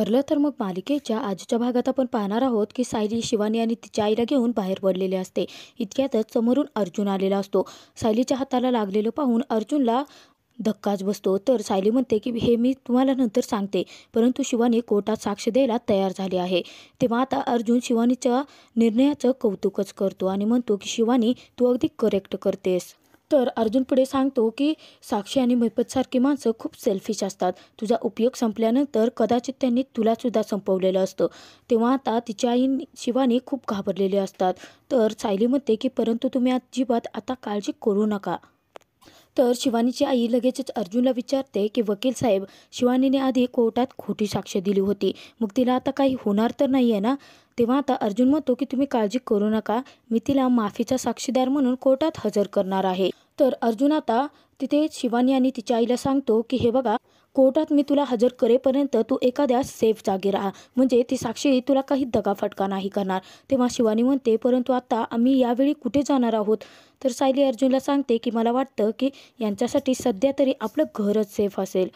ठरलं तर मग मालिकेच्या आजच्या भागात आपण पाहणार आहोत की सायली शिवानी आणि तिच्या आईला घेऊन बाहेर पडलेली असते इतक्यातच समोरून अर्जुन आलेला असतो सायलीच्या हाताला लागलेलं पाहून अर्जुनला धक्काच बसतो तर सायली म्हणते की हे मी तुम्हाला नंतर सांगते परंतु शिवानी कोर्टात साक्ष द्यायला तयार झाली आहे तेव्हा आता अर्जुन शिवानीच्या निर्णयाचं कौतुकच करतो आणि म्हणतो की शिवानी तू अगदी करेक्ट करतेस तर अर्जुन पुढे सांगतो की साक्षी आणि मैपतसारखी माणसं खूप सेल्फिश असतात तुझा उपयोग संपल्यानंतर कदाचित त्यांनी तुलासुद्धा संपवलेलं असतं तेव्हा आता तिच्या आई शिवानी खूप घाबरलेले असतात तर सायली म्हणते की परंतु तुम्ही अजिबात आता काळजी करू नका तर शिवानीची आई लगेचच अर्जुनला विचारते की वकील साहेब शिवानीने आधी कोर्टात खोटी साक्ष दिली होती मग तिला आता काही होणार तर नाही आहे ना तेव्हा आता अर्जुन म्हणतो की तुम्ही काळजी करू नका मी तिला माफीचा साक्षीदार म्हणून कोर्टात हजर करणार आहे तर अर्जुन आता तिथे शिवानी आणि तिच्या आईला सांगतो की हे बघा कोर्टात मी तुला हजर करेपर्यंत तू एखाद्या सेफ जागे राहा म्हणजे ती साक्षी तुला काही दगाफटका नाही करणार तेव्हा शिवानी म्हणते परंतु आता आम्ही यावेळी कुठे जाणार आहोत तर सायली अर्जुनला सांगते की मला वाटतं की यांच्यासाठी सध्या तरी आपलं घरच सेफ असेल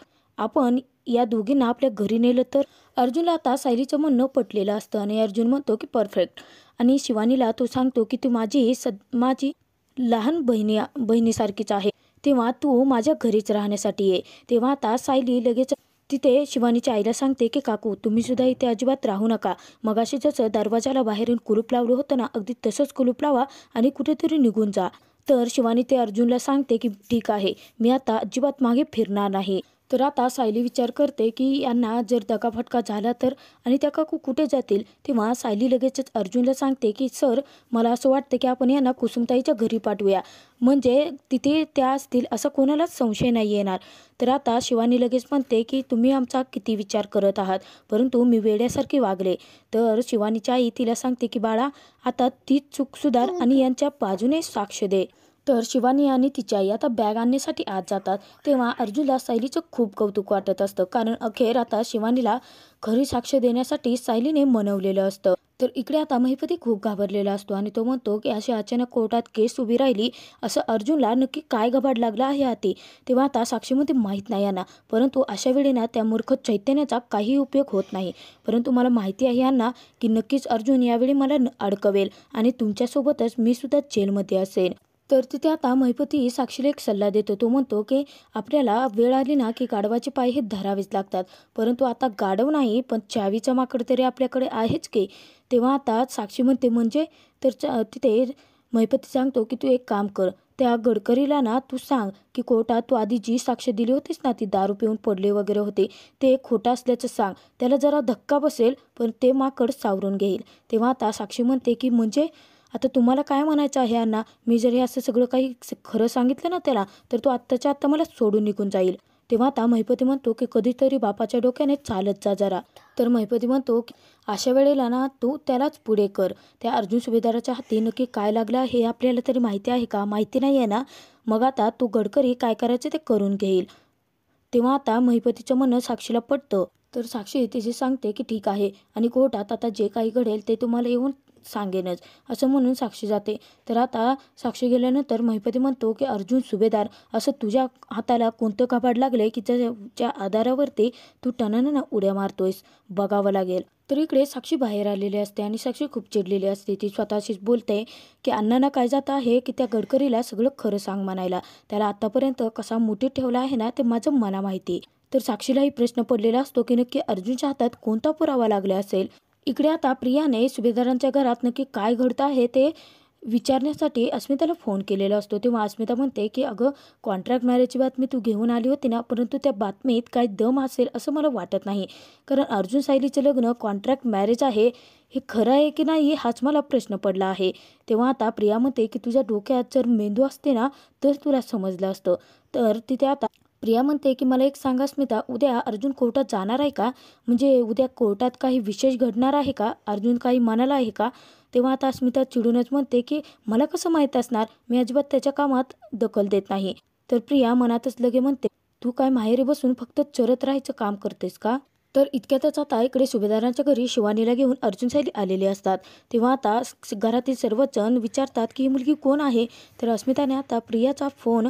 आपण या दोघींना आपल्या घरी नेलं तर अर्जुनला आता सायलीचं म्हणणं पटलेलं असतं आणि अर्जुन म्हणतो की परफेक्ट आणि शिवानीला तो सांगतो की तू माझी सद माझी लहान बहिणी बहिणीसारखीच आहे तेव्हा तू माझ्या घरीच राहण्यासाठी ये तेव्हा आता सायली लगेच तिथे शिवानीच्या आईला सांगते की काकू तुम्ही सुद्धा इथे अजिबात राहू नका मगाशी जसं दरवाजाला बाहेरून कुलूप लावलं होतं ना अगदी तसंच कुलूप लावा आणि कुठेतरी निघून जा तर शिवानी ते अर्जुनला सांगते की ठीक आहे मी आता अजिबात मागे फिरणार नाही तर आता सायली विचार करते की यांना जर दगाफटका झाला तर आणि त्या काकू कुठे जातील तेव्हा सायली लगेचच अर्जुनला सांगते की सर मला असं वाटतं की आपण यांना कुसुमताईच्या घरी पाठवूया म्हणजे तिथे त्या असतील असा कोणालाच संशय नाही येणार तर आता शिवानी लगेच म्हणते की तुम्ही आमचा किती विचार करत आहात परंतु मी वेड्यासारखे वागले तर शिवानीच्या आई तिला सांगते की बाळा आता ती चूक आणि यांच्या बाजूने साक्ष दे तर शिवानी आणि तिच्या आई आता बॅग आणण्यासाठी आत जातात तेव्हा अर्जुनला सायलीचं खूप कौतुक वाटत असतं कारण अखेर आता शिवानीला खरी साक्ष देण्यासाठी सायलीने मनवलेलं असतं तर इकडे आता महिपती खूप घाबरलेला असतो आणि तो म्हणतो की अशी अचानक कोर्टात केस उभी राहिली असं अर्जुनला नक्की काय घबाड लागला आहे आती तेव्हा आता साक्षीमध्ये माहीत नाही यांना परंतु अशा वेळी ना त्या मूर्ख चैतन्याचा काही उपयोग होत नाही परंतु मला माहिती आहे यांना की नक्कीच अर्जुन यावेळी मला अडकवेल आणि तुमच्यासोबतच मी सुद्धा जेलमध्ये असेल तर तिथे आता महिपती साक्षीला एक सल्ला देतो तो म्हणतो की आपल्याला वेळ आली ना की गाडवाचे पाय हे धरावेच लागतात परंतु आता गाडव नाही पण चावीचा माकड तरी आपल्याकडे आहेच की तेव्हा आता साक्षी म्हणते म्हणजे तर तिथे महिपती सांगतो की तू एक काम कर त्या गडकरीला ना तू सांग की कोर्टात तू आधी जी साक्ष दिली होतीस ना ती दारू पिऊन पडले वगैरे होते ते खोटं असल्याचं सांग त्याला जरा धक्का बसेल पण ते माकड सावरून घेईल तेव्हा आता साक्षी म्हणते की म्हणजे आता तुम्हाला काय म्हणायचं आहे अण्णा मी जर हे असं सगळं काही खरं सांगितलं ना त्याला तर तो आत्ताच्या आत्ता मला सोडून निघून जाईल तेव्हा आता महिपती म्हणतो की कधीतरी बापाच्या डोक्याने चालत जा जरा तर महिपती म्हणतो की अशा वेळेला ना तू त्यालाच पुढे कर त्या अर्जुन सुभेदाराच्या हाती नक्की काय लागलं हे आपल्याला तरी माहिती आहे का माहिती नाही आहे ना मग आता तू गडकरी काय करायचं ते करून घेईल तेव्हा आता महिपतीचं मन साक्षीला पडतं तर साक्षी तिची सांगते की ठीक आहे आणि कोर्टात आता जे काही घडेल ते तुम्हाला येऊन सांगेनच असं म्हणून साक्षी जाते तर आता साक्षी गेल्यानंतर महिपती म्हणतो की अर्जुन सुभेदार असं तुझ्या हाताला कोणतं कपाड लागले की त्याच्या आधारावरती तू टनानं उड्या मारतोयस बघावं लागेल तर इकडे साक्षी बाहेर आलेली असते आणि साक्षी खूप चिडलेली असते ती स्वतःशीच बोलते की अण्णांना काय जात आहे की त्या गडकरीला सगळं खरं सांग म्हणायला त्याला आतापर्यंत कसा मोठी ठेवला आहे ना ते माझं मना माहिती तर साक्षीलाही प्रश्न पडलेला असतो की नक्की अर्जुनच्या हातात कोणता पुरावा लागला असेल इकडे आता प्रियाने सुभेदारांच्या घरात नक्की काय घडतं आहे ते विचारण्यासाठी अस्मिताला फोन केलेला असतो तेव्हा अस्मिता म्हणते की अगं कॉन्ट्रॅक्ट मॅरेजची बातमी तू घेऊन आली होती ना परंतु त्या बातमीत काय दम असेल असं मला वाटत नाही कारण अर्जुन सायलीचं लग्न कॉन्ट्रॅक्ट मॅरेज आहे हे खरं आहे की नाही हाच मला प्रश्न पडला आहे तेव्हा आता प्रिया म्हणते की तुझ्या डोक्यात जर मेंदू असते ना तर तुला समजलं असतं तर तिथे आता प्रिया म्हणते की मला एक सांगा स्मिता उद्या अर्जुन कोर्टात जाणार आहे का म्हणजे उद्या कोर्टात काही विशेष घडणार आहे का अर्जुन काही म्हणाला आहे का तेव्हा आता अस्मिता चिडूनच म्हणते की मला कसं माहीत असणार मी अजिबात त्याच्या कामात दखल देत नाही तर प्रिया मनातच लगे म्हणते तू काय माहेरी बसून फक्त चरत राहायचं काम करतेस का तर इतक्यातच आता इकडे सुभेदारांच्या घरी शिवानीला घेऊन अर्जुन साहेब आलेले असतात तेव्हा आता घरातील सर्वजण विचारतात की ही मुलगी कोण आहे तर अस्मिताने आता प्रियाचा फोन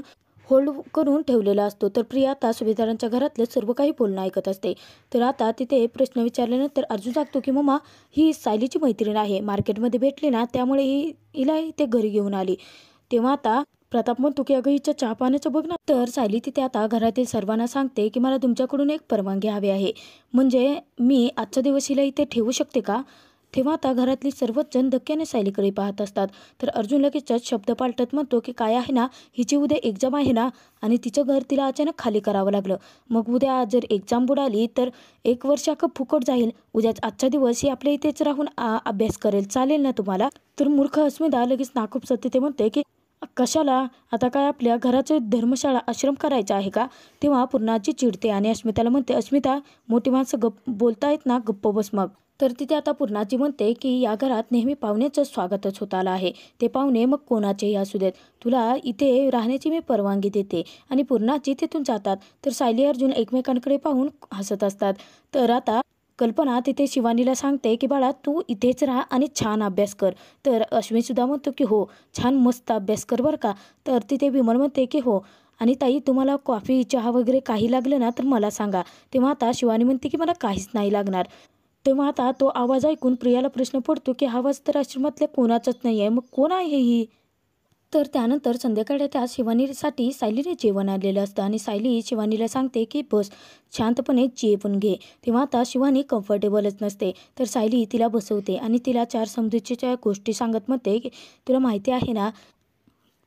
होल्ड करून ठेवलेला असतो तर प्रिया आता सुभेदारांच्या घरातलं सर्व काही बोलणं ऐकत असते तर आता तिथे प्रश्न विचारल्यानंतर अर्जुन सांगतो की मम्मा ही सायलीची मैत्रीण आहे मार्केटमध्ये भेटली ना त्यामुळे ही हिला ते घरी घेऊन आली तेव्हा आता प्रताप म्हणतो की अगं हिच्या चहा पाण्याचं बघ ना तर सायली तिथे आता घरातील सर्वांना सांगते की मला तुमच्याकडून एक परवानगी हवी आहे म्हणजे मी आजचा दिवस हिला इथे ठेवू शकते का तेव्हा आता घरातली सर्वच जण धक्क्याने सायलीकडे पाहत असतात तर अर्जुन लगेचच शब्द पालटत म्हणतो की काय आहे ना हिची उद्या एक्झाम आहे ना आणि तिचं घर तिला अचानक खाली करावं लागलं मग उद्या जर एक्झाम बुडाली तर एक वर्ष फुकट जाईल उद्याच आजचा दिवस ही आपल्या इथेच राहून अभ्यास करेल चालेल ना तुम्हाला तर मूर्ख अस्मिता लगेच नाकूप ते म्हणते की कशाला आता काय आपल्या घराचे धर्मशाळा आश्रम करायचा आहे का तेव्हा पूर्णाची चिडते आणि अस्मिताला म्हणते अस्मिता मोठी माणसं गप्प बोलता येत ना गप्प बस मग तर तिथे आता पूर्णाजी म्हणते की या घरात नेहमी पाहुण्याचं स्वागतच होत आलं आहे ते पाहुणे मग कोणाचेही असू देत तुला इथे राहण्याची मी परवानगी देते आणि पूर्णाजी तिथून जातात तर सायली अर्जुन एकमेकांकडे पाहून हसत असतात तर आता कल्पना तिथे शिवानीला सांगते की बाळा तू इथेच राहा आणि छान अभ्यास कर तर सुद्धा म्हणतो की हो छान मस्त अभ्यास कर बरं का तर तिथे विमल म्हणते की हो आणि ताई तुम्हाला कॉफी चहा वगैरे काही लागलं ना तर मला सांगा तेव्हा आता शिवानी म्हणते की मला काहीच नाही लागणार तेव्हा आता तो आवाज ऐकून प्रियाला प्रश्न पडतो की हा आवाज तर आश्रमातल्या कोणाचाच नाही आहे मग कोण आहे ही तर त्यानंतर संध्याकाळी त्या शिवानीसाठी सायलीने जेवण आलेलं असतं आणि सायली शिवानीला सांगते की बस शांतपणे जेवण घे तेव्हा आता शिवानी कम्फर्टेबलच नसते तर सायली तिला बसवते आणि तिला चार समजुतीच्या गोष्टी सांगत म्हणते की तुला माहिती आहे ना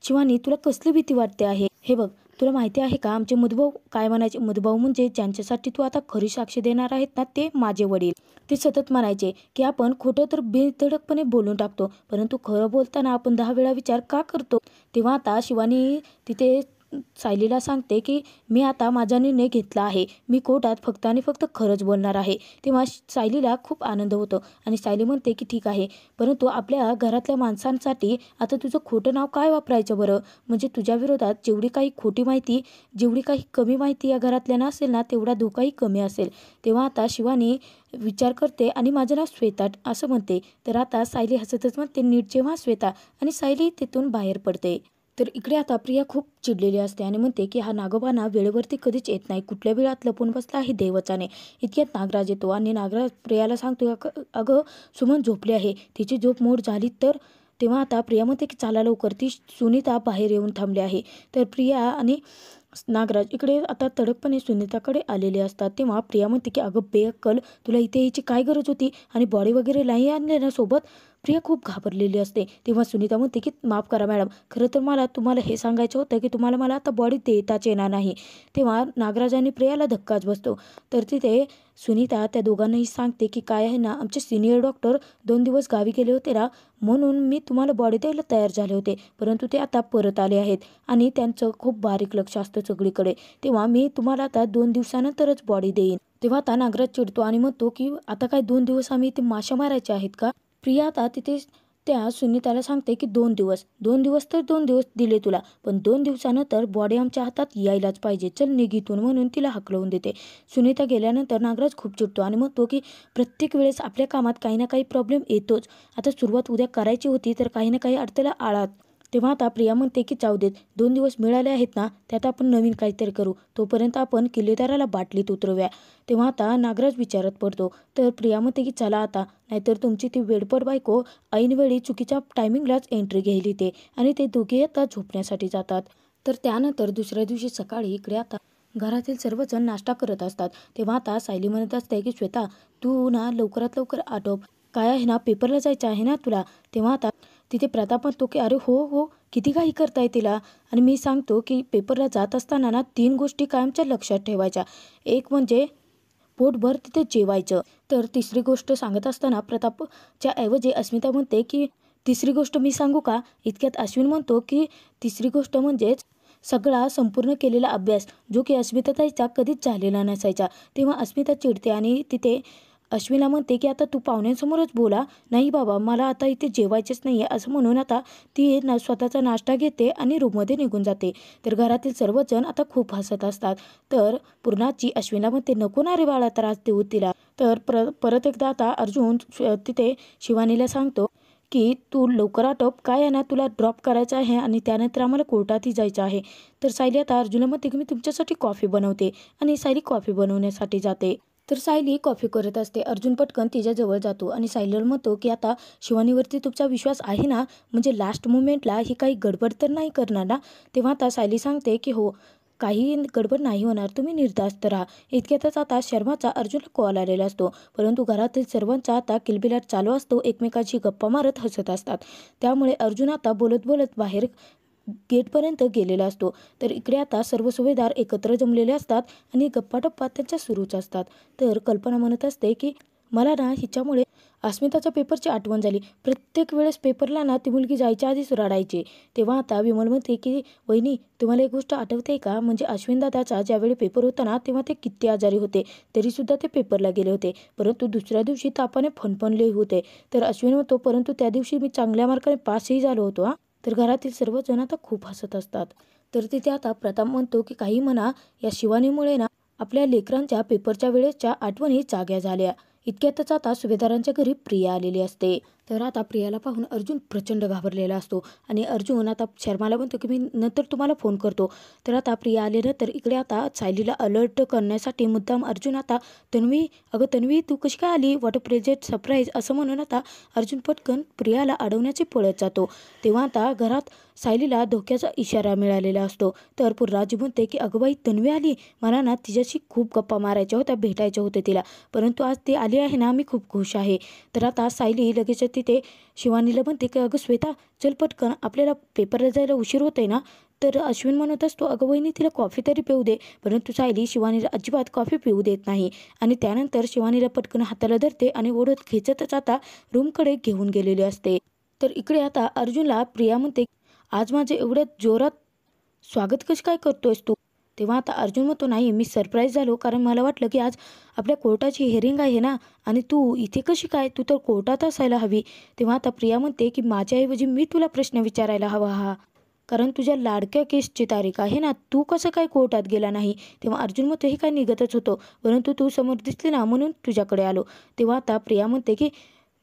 शिवानी तुला कसली भीती वाटते आहे हे बघ तुला माहिती आहे का आमचे मुदभाऊ काय म्हणायचे मुदभाऊ म्हणजे ज्यांच्यासाठी तू आता खरी साक्षी देणार आहेत ना ते माझे वडील ते सतत म्हणायचे की आपण खोटं तर बेधडकपणे बोलून टाकतो परंतु खरं बोलताना आपण दहा वेळा विचार का करतो तेव्हा आता शिवानी तिथे सायलीला सांगते की मी आता माझा निर्णय घेतला आहे मी कोर्टात फक्त आणि फक्त खरंच बोलणार आहे तेव्हा सायलीला खूप आनंद होतो आणि सायली म्हणते की ठीक आहे परंतु आपल्या घरातल्या माणसांसाठी आता तुझं खोटं नाव काय वापरायचं बरं म्हणजे तुझ्या विरोधात जेवढी काही खोटी माहिती जेवढी काही कमी माहिती या घरातल्या असेल ना तेवढा धोकाही कमी असेल तेव्हा आता शिवानी विचार करते आणि माझं नाव श्वेता असं म्हणते तर आता सायली हसतच म्हणते नीट जेव्हा श्वेता आणि सायली तिथून बाहेर पडते तर इकडे आता प्रिया खूप चिडलेली असते आणि म्हणते की हा नागोबाना वेळेवरती कधीच येत नाही कुठल्या वेळात लपून बसला आहे देवचाने इतक्यात नागराज येतो आणि नागराज प्रियाला सांगतो अगं सुमन झोपले आहे तिची झोप मोड झाली तर तेव्हा आता प्रिया म्हणते की चाला लवकर ती सुनीता बाहेर येऊन थांबली आहे तर प्रिया आणि नागराज इकडे आता तडकपणे सुनीताकडे आलेले असतात तेव्हा प्रिया म्हणते की अगं बेअक्कल तुला इथे यायची काय गरज होती आणि बॉडी वगैरे नाही आणले ना सोबत प्रिया खूप घाबरलेली असते तेव्हा सुनीता म्हणते की माफ करा मॅडम खरं तर मला तुम्हाला हे सांगायचं होतं की तुम्हाला मला आता बॉडी देताच येणार नाही तेव्हा नागराजाने प्रियाला धक्काच बसतो तर तिथे सुनीता त्या दोघांनाही सांगते की काय आहे ना आमचे सिनियर डॉक्टर दोन दिवस गावी गेले होते ना म्हणून मी तुम्हाला बॉडी द्यायला तयार झाले होते परंतु ते आता परत आले आहेत आणि त्यांचं खूप बारीक लक्ष असतं सगळीकडे तेव्हा मी तुम्हाला आता दोन दिवसानंतरच बॉडी देईन तेव्हा आता नागराज चिडतो आणि म्हणतो की आता काय दोन दिवस आम्ही ते माशा मारायचे आहेत का प्रिया आता तिथे त्या सुनीताला सांगते की दोन दिवस दोन दिवस तर दोन दिवस दिले तुला पण दोन दिवसानंतर बॉडी आमच्या हातात यायलाच पाहिजे चल निघितून म्हणून तिला हकलवून देते सुनीता गेल्यानंतर नागराज खूप चिडतो आणि म्हणतो की प्रत्येक वेळेस आपल्या कामात काही ना काही प्रॉब्लेम येतोच आता सुरुवात उद्या करायची होती तर काही ना काही अडथळा आळात तेव्हा आता प्रिया म्हणते की जाऊ देत दोन दिवस मिळाले आहेत ना त्यात आपण नवीन काहीतरी करू तोपर्यंत आपण किल्लेदाराला बाटलीत उतरव्या तेव्हा आता नागराज विचारत पडतो तर प्रिया म्हणते की चला आता नाहीतर तुमची ती वेडपट बायको ऐनवेळी चुकीच्या टायमिंगलाच एंट्री घ्यायली ते आणि ते दोघे आता झोपण्यासाठी जातात तर त्यानंतर दुसऱ्या दिवशी सकाळी इकडे आता घरातील सर्वजण नाश्ता करत असतात तेव्हा आता सायली म्हणत असते की श्वेता तू ना लवकरात लवकर आटोप काय आहे ना पेपरला जायचं आहे ना तुला तेव्हा आता तिथे प्रताप म्हणतो की अरे हो हो किती काही करताय तिला आणि मी सांगतो की पेपरला जात असताना ना तीन गोष्टी कायमच्या लक्षात ठेवायच्या एक म्हणजे पोटभर तिथे जेवायचं तर तिसरी गोष्ट सांगत असताना प्रतापच्या ऐवजी अस्मिता म्हणते की तिसरी गोष्ट मी सांगू का इतक्यात अश्विन म्हणतो की तिसरी गोष्ट म्हणजेच सगळा संपूर्ण केलेला अभ्यास जो की अस्मिताताईचा कधीच झालेला नसायचा तेव्हा अस्मिता चिडते आणि तिथे अश्विला म्हणते की आता तू पाहुण्यांसमोरच बोला नाही बाबा मला आता इथे जेवायचेच नाही आहे असं म्हणून आता ती ना स्वतःचा नाश्ता घेते आणि रूममध्ये निघून जाते तर घरातील सर्वजण आता खूप हसत असतात तर पूर्णाची अश्विला म्हणते नको ना रे बाळा त्रास देऊ तिला तर परत एकदा आता अर्जुन तिथे शिवानीला सांगतो की तू लवकर आटोप काय आहे ना तुला ड्रॉप करायचं आहे आणि त्यानंतर आम्हाला कोर्टातही जायचं आहे तर सायली आता अर्जुना म्हणते की मी तुमच्यासाठी कॉफी बनवते आणि सायली कॉफी बनवण्यासाठी जाते तर सायली कॉफी करत असते अर्जुन पटकन तिच्याजवळ जातो आणि सायलीला म्हणतो की आता शिवानीवरती तुमचा विश्वास आहे ना म्हणजे लास्ट मुमेंटला ही काही गडबड तर नाही करणार ना तेव्हा आता सायली सांगते की हो काही गडबड नाही होणार तुम्ही निर्धास्त राहा इतक्यातच आता शर्माचा अर्जुनला कॉल आलेला असतो परंतु घरातील सर्वांचा आता किलबिलाट चालू असतो एकमेकांची गप्पा मारत हसत असतात त्यामुळे अर्जुन आता बोलत बोलत बाहेर गेटपर्यंत गेलेला असतो तर इकडे आता सर्व सुभेदार एकत्र जमलेले असतात आणि गप्पाटप्पा त्यांच्या सुरूच असतात तर कल्पना म्हणत असते की मला ना हिच्यामुळे अस्मिताच्या पेपरची आठवण झाली प्रत्येक वेळेस पेपरला ना ती मुलगी जायच्या आधीच रडायची तेव्हा आता विमल म्हणते की वहिनी तुम्हाला एक गोष्ट आठवते का म्हणजे अश्विन दादाचा ज्यावेळी पेपर होता ना तेव्हा ते किती आजारी होते तरीसुद्धा ते पेपरला गेले होते परंतु दुसऱ्या दिवशी तापाने फणफणले होते तर अश्विन होतो परंतु त्या दिवशी मी चांगल्या मार्काने पासही झालो होतो हा तर घरातील सर्वजण आता खूप हसत असतात तर तिथे आता प्रताप म्हणतो की काही म्हणा या शिवानीमुळे ना आपल्या लेकरांच्या पेपरच्या वेळेच्या आठवणी जाग्या झाल्या इतक्यातच आता सुभेदारांच्या घरी प्रिया आलेली असते तर आता प्रियाला पाहून अर्जुन प्रचंड घाबरलेला असतो आणि अर्जुन आता शर्माला म्हणतो की मी नंतर तुम्हाला फोन करतो तर आता प्रिया आले तर इकडे आता सायलीला अलर्ट करण्यासाठी मुद्दाम अर्जुन आता तन्वी अगं तन्वी तू कशी काय आली वॉट अ सरप्राईज असं म्हणून आता अर्जुन पटकन प्रियाला अडवण्याचे पळत जातो तेव्हा आता घरात सायलीला धोक्याचा इशारा मिळालेला असतो तर राजू म्हणते की अगबाई तन्वी आली मला ना तिच्याशी खूप गप्पा मारायच्या होत्या भेटायच्या होत्या तिला परंतु आज ती आली आहे ना मी खूप खुश आहे तर आता सायली लगेच ते शिवानीला म्हणते की अगं श्वेता चल पटकन आपल्याला पेपरला जायला उशीर होत आहे ना तर अश्विन म्हणत असतो अगं वहिनी तिला कॉफी तरी पिऊ दे परंतु सायली शिवानीला अजिबात कॉफी पिऊ देत नाही आणि त्यानंतर शिवानीला पटकन हाताला धरते आणि ओढत खेचतच आता रूमकडे घेऊन गेलेले असते तर इकडे आता अर्जुनला प्रिया म्हणते आज माझे एवढ्या जोरात स्वागत कसं काय करतोयस तू तेव्हा आता अर्जुन तो नाही मी सरप्राईज झालो कारण मला वाटलं की आज आपल्या कोर्टाची हेरिंग आहे ना आणि तू इथे कशी काय तू तर कोर्टात असायला हवी तेव्हा आता प्रिया म्हणते की माझ्याऐवजी मी तुला प्रश्न विचारायला हवा हा कारण तुझ्या लाडक्या केसची तारीख आहे ना तू कसं काय कोर्टात गेला नाही तेव्हा अर्जुन मग हे काय निघतच होतो परंतु तू समोर दिसली ना म्हणून तुझ्याकडे आलो तेव्हा आता प्रिया म्हणते की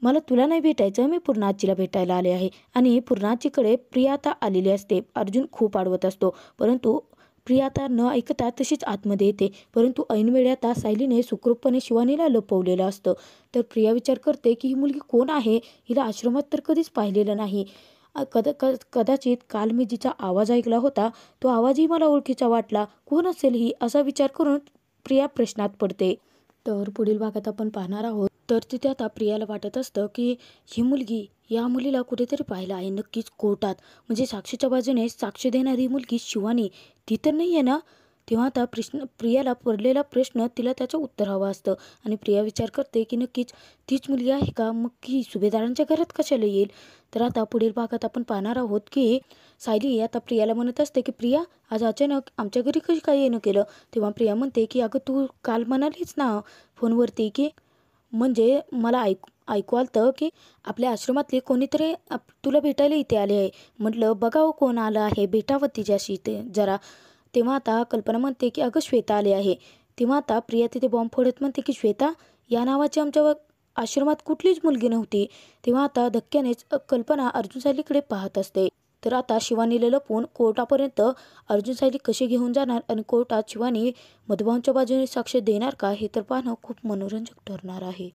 मला तुला नाही भेटायचं मी पूर्णाजीला भेटायला आले आहे आणि पूर्णाजीकडे प्रिया आता आलेली असते अर्जुन खूप आडवत असतो परंतु प्रिया न ऐकता तशीच आतमध्ये येते परंतु ऐनवेळी आता सायलीने सुखरूपपणे शिवानीला लपवलेलं असतं तर प्रिया विचार करते की ही मुलगी कोण आहे हिला आश्रमात तर कधीच पाहिलेलं नाही कदा कदाचित काल मी जिचा आवाज ऐकला होता तो आवाजही मला ओळखीचा वाटला कोण असेल ही असा विचार करून प्रिया प्रश्नात पडते तर पुढील भागात आपण पाहणार आहोत तर तिथे आता प्रियाला वाटत असतं की ही मुलगी या मुलीला कुठेतरी पाहिलं आहे नक्कीच कोर्टात म्हणजे साक्षीच्या बाजूने साक्ष देणारी मुलगी शिवानी ती तर नाही आहे ना तेव्हा आता प्रश्न प्रियाला पडलेला प्रश्न तिला त्याचं उत्तर हवं असतं आणि प्रिया विचार करते की नक्कीच तीच मुलगी आहे का मग ही सुभेदारांच्या घरात कशाला येईल तर आता पुढील भागात आपण पाहणार आहोत की सायली आता प्रियाला म्हणत असते की प्रिया आज अचानक आमच्या घरी कशी काय येणं केलं तेव्हा प्रिया म्हणते की अगं तू काल म्हणालीच ना फोनवरती की म्हणजे मला ऐक ऐकू आलं की आपल्या आश्रमातली कोणीतरी आप तुला भेटायला इथे आले आहे म्हटलं बघावं हो, कोण आलं आहे भेटावं तिच्याशी ते जरा तेव्हा आता कल्पना म्हणते की अगं श्वेता आले आहे तेव्हा आता प्रिया तिथे बॉम्ब फोडत म्हणते की श्वेता या नावाची आमच्या आश्रमात कुठलीच मुलगी नव्हती तेव्हा आता धक्क्यानेच कल्पना अर्जुन सायलीकडे पाहत असते तर आता शिवानीला लपून कोर्टापर्यंत अर्जुन सायली कशी घेऊन जाणार आणि कोर्टात शिवानी मधुभाऊंच्या बाजूने साक्ष देणार का हे तर पाहणं खूप मनोरंजक ठरणार आहे